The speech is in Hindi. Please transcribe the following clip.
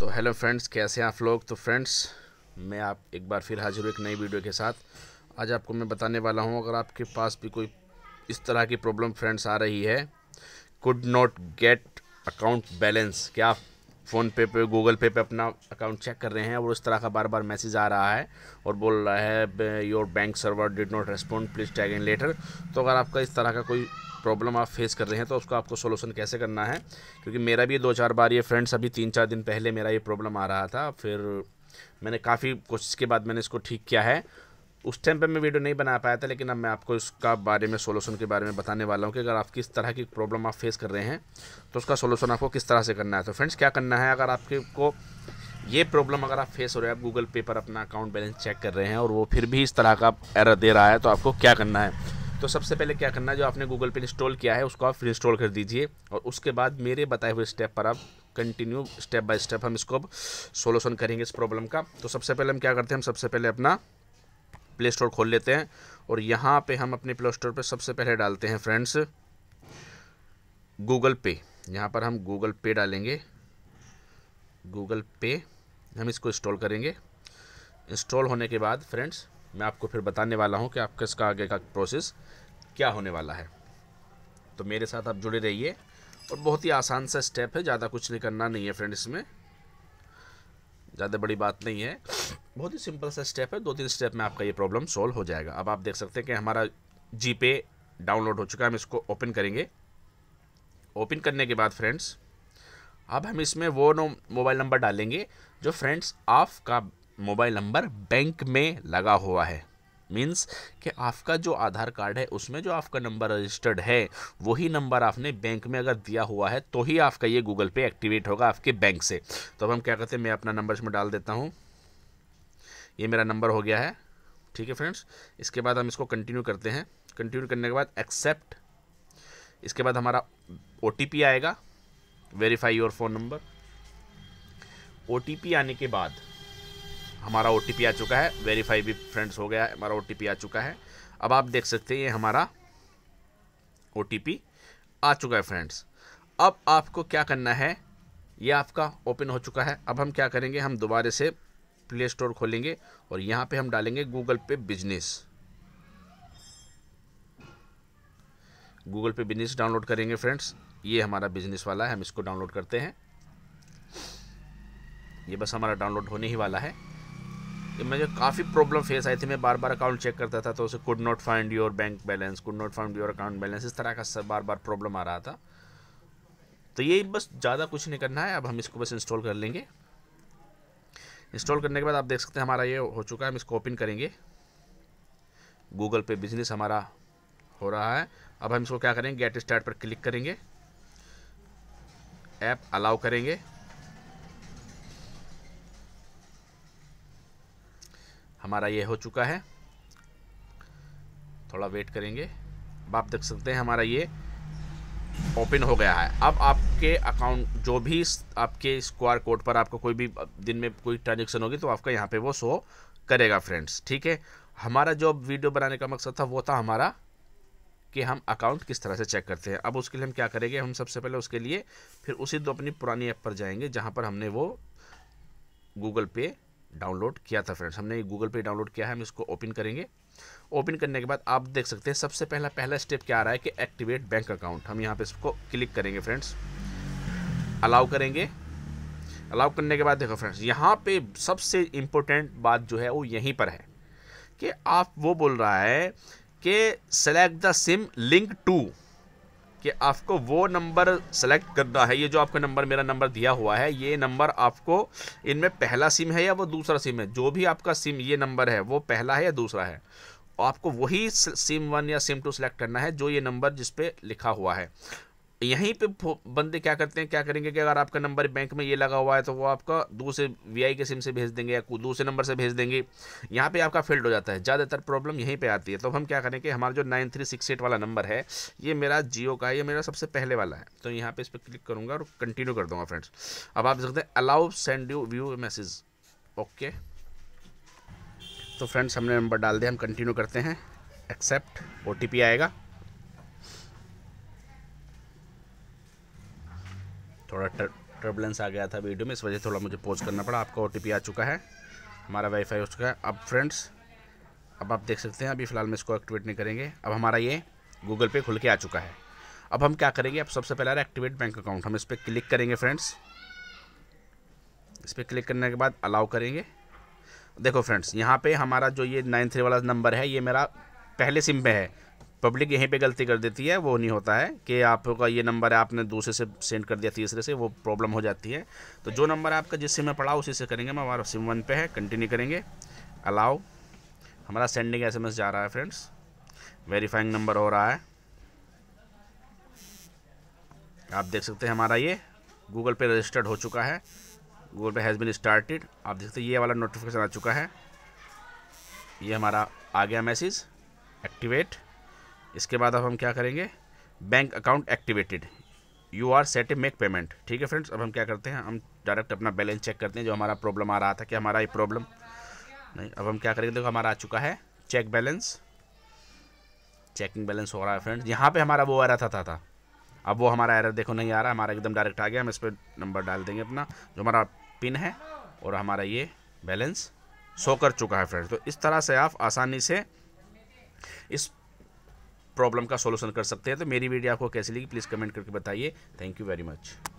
तो हेलो फ्रेंड्स कैसे हैं आप लोग तो फ्रेंड्स मैं आप एक बार फिर हाजिर हूँ एक नई वीडियो के साथ आज आपको मैं बताने वाला हूँ अगर आपके पास भी कोई इस तरह की प्रॉब्लम फ्रेंड्स आ रही है could not get account balance क्या आप फ़ोन पे गूगल पे पे अपना अकाउंट चेक कर रहे हैं और उस तरह का बार बार मैसेज आ रहा है और बोल रहा है your bank server did not respond please try again later तो अगर आपका इस तरह का कोई प्रॉब्लम आप फेस कर रहे हैं तो उसका आपको सोल्यूशन कैसे करना है क्योंकि मेरा भी दो चार बार ये फ्रेंड्स अभी तीन चार दिन पहले मेरा ये प्रॉब्लम आ रहा था फिर मैंने काफ़ी कोशिश के बाद मैंने इसको ठीक किया है उस टाइम पर मैं वीडियो नहीं बना पाया था लेकिन अब मैं आपको इसका बारे में सोल्यूशन के बारे में बताने वाला हूँ कि अगर आप किस तरह की प्रॉब्लम आप फेस कर रहे हैं तो उसका सोल्यूशन आपको किस तरह से करना है तो फ्रेंड्स क्या करना है अगर आपके को ये प्रॉब्लम अगर आप फेस हो रहे हैं आप गूगल पे पर अपना अकाउंट बैलेंस चेक कर रहे हैं और वो फिर भी इस तरह का एरर दे रहा है तो आपको क्या करना है तो सबसे पहले क्या करना है जो आपने गूगल पे इंस्टॉल किया है उसको आप फिर इंस्टॉल कर दीजिए और उसके बाद मेरे बताए हुए स्टेप पर आप कंटिन्यू स्टेप बाय स्टेप हम इसको अब सोल्यूशन करेंगे इस प्रॉब्लम का तो सबसे पहले हम क्या करते हैं हम सबसे पहले अपना प्ले स्टोर खोल लेते हैं और यहाँ पे हम अपने प्ले स्टोर पर सबसे पहले डालते हैं फ्रेंड्स गूगल पे यहाँ पर हम गूगल पे डालेंगे गूगल पे हम इसको इंस्टॉल करेंगे इंस्टॉल होने के बाद फ्रेंड्स मैं आपको फिर बताने वाला हूँ कि आपके इसका आगे का प्रोसेस क्या होने वाला है तो मेरे साथ आप जुड़े रहिए और बहुत ही आसान सा स्टेप है ज़्यादा कुछ नहीं करना नहीं है फ्रेंड्स इसमें ज़्यादा बड़ी बात नहीं है बहुत ही सिंपल सा स्टेप है दो तीन स्टेप में आपका ये प्रॉब्लम सॉल्व हो जाएगा अब आप देख सकते हैं कि हमारा जी पे डाउनलोड हो चुका है हम इसको ओपन करेंगे ओपन करने के बाद फ्रेंड्स अब हम इसमें वो नो मोबाइल नंबर डालेंगे जो फ्रेंड्स आपका मोबाइल नंबर बैंक में लगा हुआ है मीन्स कि आपका जो आधार कार्ड है उसमें जो आपका नंबर रजिस्टर्ड है वही नंबर आपने बैंक में अगर दिया हुआ है तो ही आपका ये गूगल पे एक्टिवेट होगा आपके बैंक से तो अब हम क्या करते हैं मैं अपना नंबर इसमें डाल देता हूँ ये मेरा नंबर हो गया है ठीक है फ्रेंड्स इसके बाद हम इसको कंटिन्यू करते हैं कंटिन्यू करने के बाद एक्सेप्ट इसके बाद हमारा ओ आएगा वेरीफाई योर फ़ोन नंबर ओ आने के बाद हमारा ओ आ चुका है वेरीफाई भी फ्रेंड्स हो गया है हमारा ओ आ चुका है अब आप देख सकते हैं ये हमारा ओ आ चुका है फ्रेंड्स अब आपको क्या करना है ये आपका ओपन हो चुका है अब हम क्या करेंगे हम दोबारा से प्ले स्टोर खोलेंगे और यहाँ पे हम डालेंगे Google Pay business Google Pay business download करेंगे फ्रेंड्स ये हमारा बिजनेस वाला है हम इसको डाउनलोड करते हैं ये बस हमारा डाउनलोड होने ही वाला है मुझे काफ़ी प्रॉब्लम फेस आई थी मैं बार बार अकाउंट चेक करता था तो उसे could not find your bank balance could not find your account balance इस तरह का बार बार प्रॉब्लम आ रहा था तो ये बस ज़्यादा कुछ नहीं करना है अब हम इसको बस इंस्टॉल कर लेंगे इंस्टॉल करने के बाद आप देख सकते हैं हमारा ये हो चुका है हम इसको ओपन करेंगे गूगल पे बिजनेस हमारा हो रहा है अब हम इसको क्या करेंगे गेट स्टार्ट पर क्लिक करेंगे ऐप अलाउ करेंगे हमारा ये हो चुका है थोड़ा वेट करेंगे अब आप देख सकते हैं हमारा ये ओपन हो गया है अब आपके अकाउंट जो भी आपके स्क्वायर कोड पर आपको कोई भी दिन में कोई ट्रांजेक्शन होगी तो आपका यहाँ पे वो शो करेगा फ्रेंड्स ठीक है हमारा जो वीडियो बनाने का मकसद था वो था हमारा कि हम अकाउंट किस तरह से चेक करते हैं अब उसके लिए हम क्या करेंगे हम सबसे पहले उसके लिए फिर उसी दो अपनी पुरानी ऐप पर जाएंगे जहाँ पर हमने वो गूगल पे डाउनलोड किया था फ्रेंड्स हमने गूगल पे डाउनलोड किया है हम इसको ओपन करेंगे ओपन करने के बाद आप देख सकते हैं सबसे पहला पहला स्टेप क्या आ रहा है कि एक्टिवेट बैंक अकाउंट हम यहाँ पे इसको क्लिक करेंगे फ्रेंड्स अलाउ करेंगे अलाउ करने के बाद देखो फ्रेंड्स यहाँ पे सबसे इम्पोर्टेंट बात जो है वो यहीं पर है कि आप वो बोल रहा है कि select the SIM link to कि आपको वो नंबर सेलेक्ट करना है ये जो आपका नंबर मेरा नंबर दिया हुआ है ये नंबर आपको इनमें पहला सिम है या वो दूसरा सिम है जो भी आपका सिम ये नंबर है वो पहला है या दूसरा है आपको वही सिम वन या सिम टू सेलेक्ट करना है जो ये नंबर जिस पे लिखा हुआ है यहीं पे बंदे क्या करते हैं क्या करेंगे कि अगर आपका नंबर बैंक में ये लगा हुआ है तो वो आपका दूसरे वीआई के सिम से भेज देंगे या दूसरे नंबर से भेज देंगे यहाँ पे आपका फेल्ड हो जाता है ज़्यादातर प्रॉब्लम यहीं पे आती है तो हम क्या करें कि हमारा जो नाइन थ्री सिक्स एट वाला नंबर है ये मेरा जियो का है ये मेरा सबसे पहले वाला है तो यहाँ पर इस पर क्लिक करूँगा और कंटिन्यू कर दूँगा फ्रेंड्स अब आप देख सकते हैं allow send you view message okay तो फ्रेंड्स हमने नंबर डाल दिया हम कंटिन्यू करते हैं एक्सेप्ट ओ आएगा थोड़ा टर्बुलेंस आ गया था वीडियो में इस वजह से थोड़ा मुझे पोज करना पड़ा आपका ओ आ चुका है हमारा वाईफाई हो चुका है अब फ्रेंड्स अब आप देख सकते हैं अभी फ़िलहाल में इसको एक्टिवेट नहीं करेंगे अब हमारा ये गूगल पे खुल के आ चुका है अब हम क्या करेंगे अब सबसे पहला एक्टिवेट बैंक अकाउंट हम इस पर क्लिक करेंगे फ्रेंड्स इस पर क्लिक करने के बाद अलाउ करेंगे देखो फ्रेंड्स यहाँ पे हमारा जो ये नाइन थ्री वाला नंबर है ये मेरा पहले सिम पे है पब्लिक यहीं पे गलती कर देती है वो नहीं होता है कि आपका ये नंबर है आपने दूसरे से सेंड कर दिया तीसरे से वो प्रॉब्लम हो जाती है तो जो नंबर आपका जिस सिम में पड़ा उसी से करेंगे हम हमारा सिम वन पे है कंटिन्यू करेंगे अलाउ हमारा सेंडिंग एसएमएस जा रहा है फ्रेंड्स वेरीफाइंग नंबर हो रहा है आप देख सकते हैं हमारा ये गूगल पे रजिस्टर्ड हो चुका है गूगल पे हैज़ बिन स्टार्टेड आप देख सकते हैं ये वाला नोटिफिकेशन आ चुका है ये हमारा आ गया मैसेज एक्टिवेट इसके बाद अब हम क्या करेंगे bank account activated you are set a make payment ठीक है फ्रेंड्स अब हम क्या करते हैं हम डायरेक्ट अपना बैलेंस चेक करते हैं जो हमारा प्रॉब्लम आ रहा था कि हमारा ये प्रॉब्लम नहीं अब हम क्या करेंगे देखो हमारा आ चुका है चेक बैलेंस चेकिंग बैलेंस हो रहा है फ्रेंड्स यहाँ पे हमारा वो एरर था, था था अब वो हमारा एरर देखो नहीं आ रहा हमारा एकदम डायरेक्ट आ गया हम इस पर नंबर डाल देंगे अपना जो हमारा पिन है और हमारा ये बैलेंस शो कर चुका है फ्रेंड्स तो इस तरह से आप आसानी से इस प्रॉब्लम का सोल्यूशन कर सकते हैं तो मेरी वीडियो आपको कैसी लगी प्लीज़ कमेंट करके बताइए थैंक यू वेरी मच